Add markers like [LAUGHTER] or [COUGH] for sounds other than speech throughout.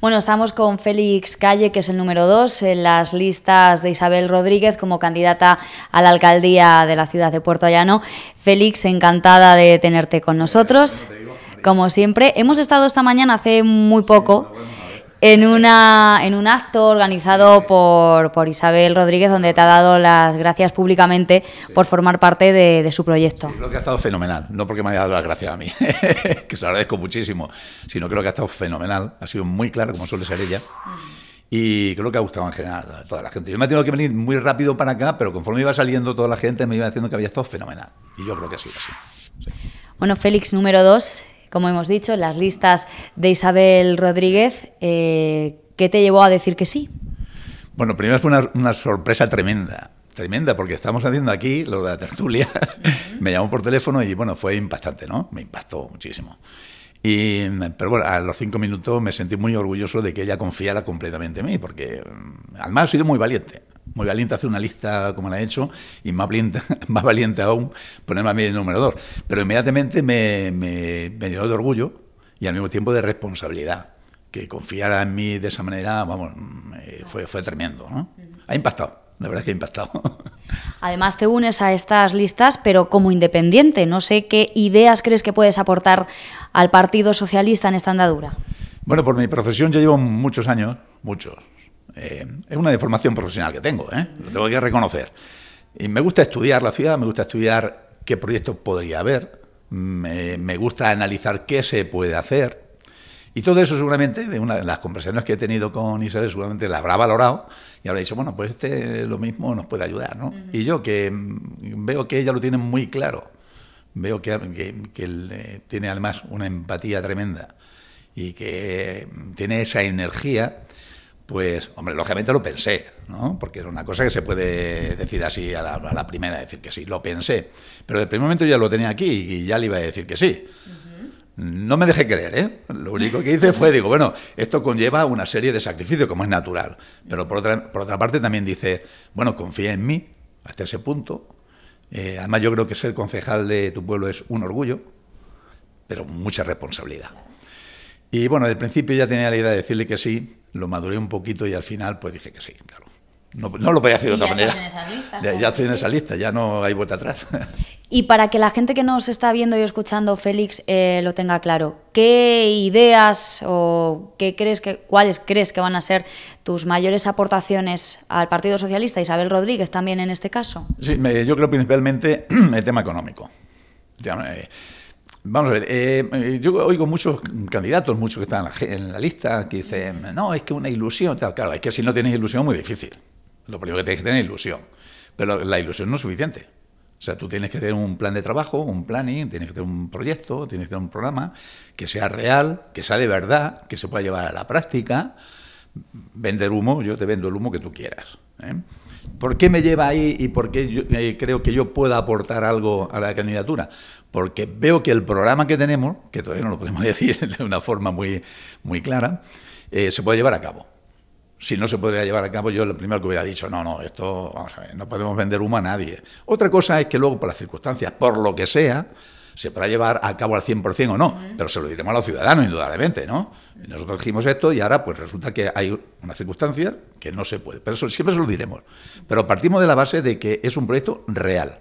Bueno, estamos con Félix Calle, que es el número dos en las listas de Isabel Rodríguez como candidata a la alcaldía de la ciudad de Puerto Allano. Félix, encantada de tenerte con nosotros. Como siempre, hemos estado esta mañana hace muy poco en, una, en un acto organizado por, por, Isabel Rodríguez, donde te ha dado las gracias públicamente por formar parte de, su proyecto. creo que ha estado fenomenal, no porque me haya dado las gracias a mí, [LAUGHS] que se lo agradezco muchísimo, sino creo que ha estado fenomenal, ha sido muy claro, como suele ser ella. Y creo que ha gustado en general a toda la gente. Yo me he tenido que venir muy rápido para acá, pero conforme iba saliendo toda la gente me iba diciendo que había estado fenomenal. Y yo creo que ha sido así. Bueno, Félix número dos, como hemos dicho, las listas de Isabel Rodríguez. Eh, ¿Qué te llevó a decir que sí? Bueno, primero fue una, sorpresa tremenda tremenda, porque estamos haciendo aquí lo de la tertulia. [LAUGHS] me llamó por teléfono y bueno, fue impactante, ¿no? Me impactó muchísimo. Y, pero bueno, a los cinco minutos me sentí muy orgulloso de que ella confiara completamente en mí, porque mm, además ha sido muy valiente muy valiente hacer una lista como la he hecho y más valiente, [LAUGHS] más valiente aún ponerme a mí el numerador. Pero inmediatamente me, me, me dio de orgullo y al mismo tiempo de responsabilidad. Que confiara en mí de esa manera, vamos, eh, fue, fue tremendo. Ha impactado, la verdad es que ha impactado. [LAUGHS] Además te unes a estas listas, pero como independiente. No sé qué ideas crees que puedes aportar al Partido Socialista en esta andadura. Bueno, por mi profesión yo llevo muchos años, muchos, eh, es una deformación profesional que tengo, ¿eh? lo tengo que reconocer. Y me gusta estudiar la ciudad, me gusta estudiar qué proyectos podría haber, me, gusta analizar qué se puede hacer. Y todo eso seguramente, de una de las conversaciones que he tenido con Isabel, seguramente la habrá valorado y habrá dicho, bueno, pues este lo mismo nos puede ayudar, Y yo que mm, veo que ella lo tiene muy claro, veo que, eh, tiene además una empatía tremenda y que mm, tiene esa energía pues, hombre, lógicamente lo pensé, ¿no? Porque era una cosa que se puede decir así a la, primera, decir que sí, lo pensé. Pero del primer momento ya lo tenía aquí y ya le iba a decir que sí. No me dejé creer, ¿eh? Lo único que hice fue, digo, bueno, esto conlleva una serie de sacrificios, como es natural. Pero por otra, por otra parte también dice, bueno, confía en mí hasta ese punto. Eh, además, yo creo que ser concejal de tu pueblo es un orgullo, pero mucha responsabilidad. Y bueno, al principio ya tenía la idea de decirle que sí, lo maduré un poquito y al final pues dije que sí, claro. No, no lo podía hacer de otra ya manera. en ya, estoy en esa lista, ya no hay vuelta atrás. [LAUGHS] Y para que la gente que nos está viendo y escuchando, Félix, eh, lo tenga claro, ¿qué ideas o qué crees que, cuáles crees que van a ser tus mayores aportaciones al Partido Socialista, Isabel Rodríguez también en este caso? Sí, yo creo principalmente [CLEARS THROAT] el tema económico. Eh, Vamos a ver, eh, eh, yo oigo muchos candidatos, muchos que están en la lista, que dicen, no, es que una ilusión, tal. Claro, es que si no tienes ilusión, muy difícil. Lo primero que tienes que tener es ilusión. Pero la ilusión no es suficiente. O sea, tú tienes que tener un plan de trabajo, un planning, tienes que tener un proyecto, tienes que tener un programa que sea real, que sea de verdad, que se pueda llevar a la práctica. Vender humo, yo te vendo el humo que tú quieras. ¿eh? ¿Por qué me lleva ahí y por qué eh, creo que yo pueda aportar algo a la candidatura? Porque veo que el programa que tenemos, que todavía no lo podemos [LAUGHS] decir de una forma muy, muy clara, eh, se puede llevar a cabo. Si no se podría llevar a cabo, yo lo primero que hubiera dicho, no, no, esto, vamos a ver, no podemos vender humo a nadie. Otra cosa es que luego, por las circunstancias, por lo que sea, se podrá llevar a cabo al 100% o no, pero se lo diremos a los ciudadanos, indudablemente, ¿no? nosotros dijimos esto y ahora pues resulta que hay una circunstancia que no se puede, pero siempre se lo diremos. Pero partimos de la base de que es un proyecto real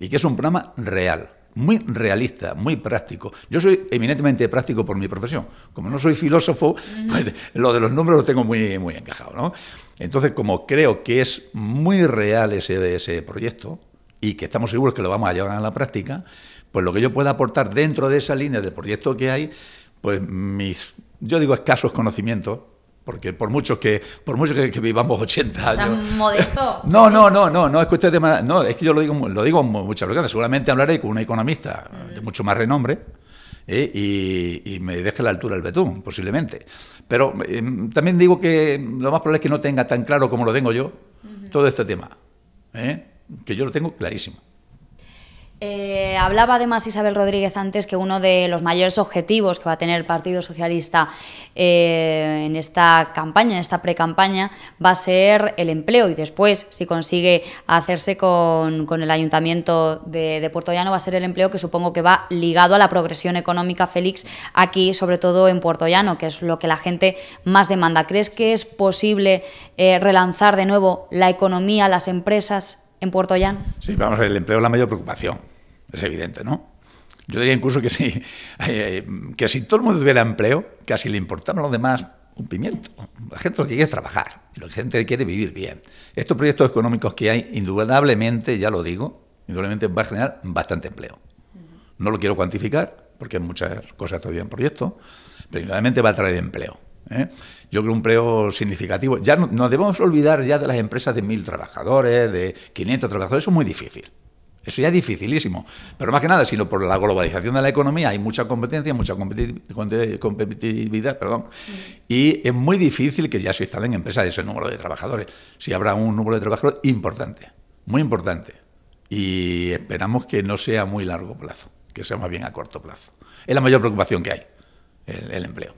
y que es un programa real muy realista, muy práctico. Yo soy eminentemente práctico por mi profesión. Como no soy filósofo, pues, lo de los números lo tengo muy, muy encajado. ¿no? Entonces, como creo que es muy real ese, ese proyecto, y que estamos seguros que lo vamos a llevar a la práctica, pues lo que yo pueda aportar dentro de esa línea de proyecto que hay, pues mis, yo digo escasos conocimientos, porque por mucho que por mucho que, vivamos 80 años. O sea, modesto. [LAUGHS] No, no, no, no, no es que usted tema, no, es que yo lo digo lo digo muchas veces, seguramente hablaré con una economista de mm. mucho más renombre. ¿eh? Y, y, me deje la altura del betún, posiblemente. Pero em, también digo que lo más probable es que no tenga tan claro como lo tengo yo todo este tema. ¿eh? que yo lo tengo clarísimo. Eh, hablaba además Isabel Rodríguez antes que uno de los mayores objetivos que va a tener el Partido Socialista eh, en esta campaña, en esta pre-campaña, va a ser el empleo y después, si consigue hacerse con, el Ayuntamiento de, Puerto Llano, va a ser el empleo que supongo que va ligado a la progresión económica, Félix, aquí, sobre todo en Puerto Llano, que es lo que la gente más demanda. ¿Crees que es posible eh, relanzar de nuevo la economía, las empresas? en Puerto Llano? Sí, vamos a ver, el empleo es la mayor preocupación, es evidente, ¿no? Yo diría incluso que si, [LAUGHS] eh, que si todo el mundo tuviera empleo, casi le importaba a los demás un pimiento. La gente lo que quiere es trabajar, la gente quiere vivir bien. Estos proyectos económicos que hay, indudablemente, ya lo digo, indudablemente va a generar bastante empleo. No lo quiero cuantificar, porque hay muchas cosas todavía en proyecto, pero indudablemente va a traer empleo. ¿eh? Yo creo un empleo significativo. Ya no, nos debemos olvidar ya de las empresas de mil trabajadores, de 500 trabajadores, eso es muy difícil. Eso ya es dificilísimo. Pero más que nada, sino por la globalización de la economía, hay mucha competencia, mucha competitividad, perdón. Y es muy difícil que ya se instalen empresas de ese número de trabajadores. Si habrá un número de trabajadores importante, muy importante. Y esperamos que no sea muy largo plazo, que sea más bien a corto plazo. Es la mayor preocupación que hay, el empleo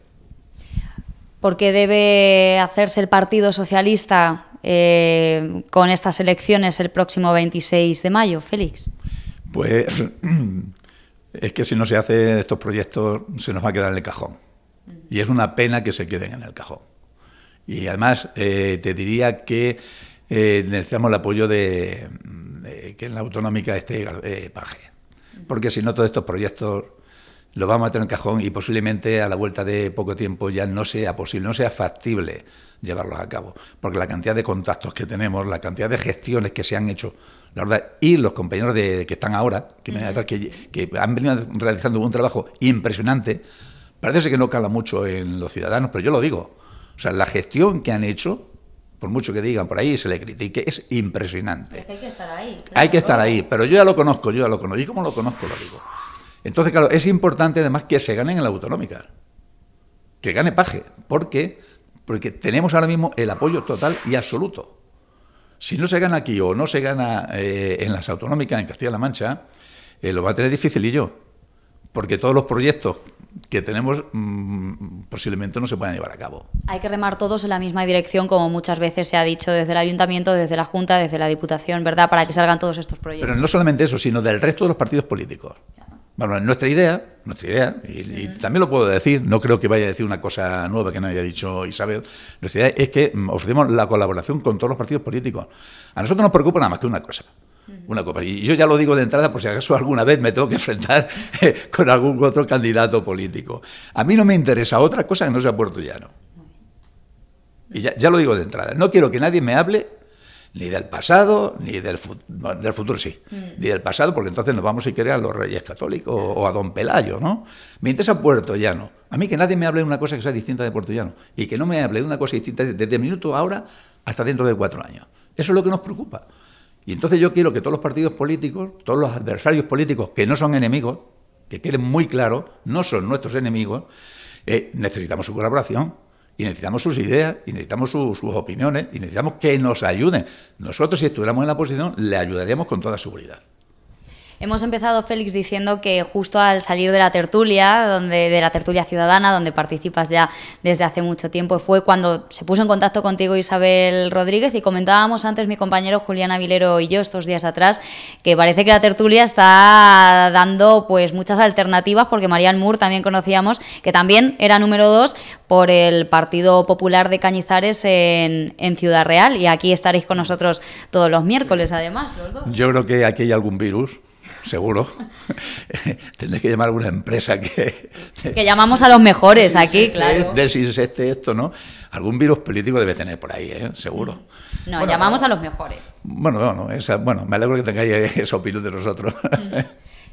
por qué debe hacerse el Partido Socialista eh, con estas elecciones el próximo 26 de mayo, Félix? Pues [CLEARS THROAT] es que si no se hacen estos proyectos se nos va a quedar en el cajón. Y es una pena que se queden en el cajón. Y además eh, te diría que eh, necesitamos el apoyo de, de, que en la autonómica esté Paje. Porque si no todos estos proyectos lo vamos a meter en el cajón y posiblemente a la vuelta de poco tiempo ya no sea posible, no sea factible llevarlos a cabo. Porque la cantidad de contactos que tenemos, la cantidad de gestiones que se han hecho, la verdad, y los compañeros de, que están ahora, que, que, han venido realizando un trabajo impresionante, parece que no cala mucho en los ciudadanos, pero yo lo digo. O sea, la gestión que han hecho por mucho que digan por ahí y se le critique, es impresionante. hay que estar ahí. Hay que estar ahí, pero yo ya lo conozco, yo ya lo conozco. ¿Y cómo lo conozco? Lo digo. Entonces, claro, es importante además que se ganen en la autonómica, que gane Paje, ¿Por qué? porque tenemos ahora mismo el apoyo total y absoluto. Si no se gana aquí o no se gana eh, en las autonómicas en Castilla-La Mancha, eh, lo va a tener difícil y yo, porque todos los proyectos que tenemos mm, posiblemente no se puedan llevar a cabo. Hay que remar todos en la misma dirección, como muchas veces se ha dicho desde el ayuntamiento, desde la Junta, desde la Diputación, ¿verdad? Para que salgan todos estos proyectos. Pero no solamente eso, sino del resto de los partidos políticos. Bueno, nuestra idea, nuestra idea, y, también lo puedo decir, no creo que vaya a decir una cosa nueva que no haya dicho Isabel, nuestra idea es que mm, ofrecemos la colaboración con todos los partidos políticos. A nosotros nos preocupa nada más que una cosa. Una Y yo ya lo digo de entrada por si acaso alguna vez me tengo que enfrentar [LAUGHS] eh, con algún otro candidato político. A mí no me interesa otra cosa que no sea puertollano. Y ya, ya lo digo de entrada. No quiero que nadie me hable ni del pasado, ni del, futuro, sí, mm. ni del pasado, porque entonces nos vamos, a querer a los Reyes Católicos o a Don Pelayo, ¿no? Me interesa Puerto Llano. A mí que nadie me hable de una cosa que sea distinta de Puerto Llano y que no me hable de una cosa distinta desde el minuto ahora hasta dentro de cuatro años. Eso es lo que nos preocupa. Y entonces yo quiero que todos los partidos políticos, todos los adversarios políticos que no son enemigos, que queden muy claros, no son nuestros enemigos, eh, necesitamos su colaboración, y necesitamos sus ideas, y necesitamos sus opiniones, y necesitamos que nos ayuden. Nosotros, si estuviéramos en la posición, le ayudaríamos con toda seguridad. Hemos empezado, Félix, diciendo que justo al salir de la tertulia, donde, de la tertulia ciudadana, donde participas ya desde hace mucho tiempo, fue cuando se puso en contacto contigo Isabel Rodríguez y comentábamos antes mi compañero Julián Avilero y yo estos días atrás que parece que la tertulia está dando pues muchas alternativas porque Marian Moore también conocíamos que también era número dos por el Partido Popular de Cañizares en, en Ciudad Real y aquí estaréis con nosotros todos los miércoles además los dos. Yo creo que aquí hay algún virus seguro. [LAUGHS] Tendréis que llamar a alguna empresa que... que llamamos a los mejores aquí, claro. Desinsecte esto, ¿no? Algún virus político debe tener por ahí, ¿eh? Seguro. No, llamamos a los mejores. Bueno, no, bueno, me alegro que tengáis esa opinión de nosotros.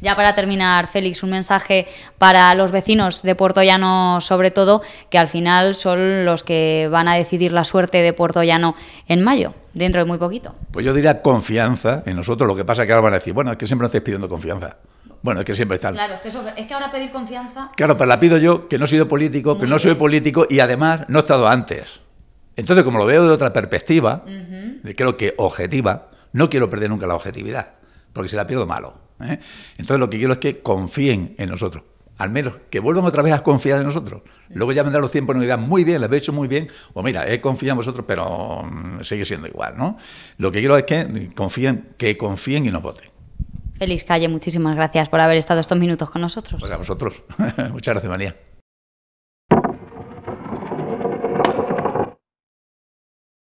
Ya para terminar, Félix, un mensaje para los vecinos de Puerto Llano, sobre todo, que al final son los que van a decidir la suerte de Puerto Llano en mayo, dentro de muy poquito. Pues yo diría confianza en nosotros. Lo que pasa es que ahora van a decir, bueno, es que siempre nos estáis pidiendo confianza. Bueno, es que siempre están. Claro, es que, ahora pedir confianza. Claro, pero la pido yo, que no he sido político, que no soy político y además no he estado antes. Entonces, como lo veo de otra perspectiva, creo que objetiva, no quiero perder nunca la objetividad, porque si la pierdo, malo. ¿eh? Entonces lo que quiero es que confíen en nosotros. Al menos que vuelvan otra vez a confiar en nosotros. Luego ya vendrán los tiempos y unidad muy bien, les he hecho muy bien, o pues mira, he confiado en vosotros, pero mm, sigue siendo igual, ¿no? Lo que quiero es que confíen, que confíen y nos voten. Feliz Calle, muchísimas gracias por haber estado estos minutos con nosotros. para pues a vosotros. [LAUGHS] Muchas gracias, María.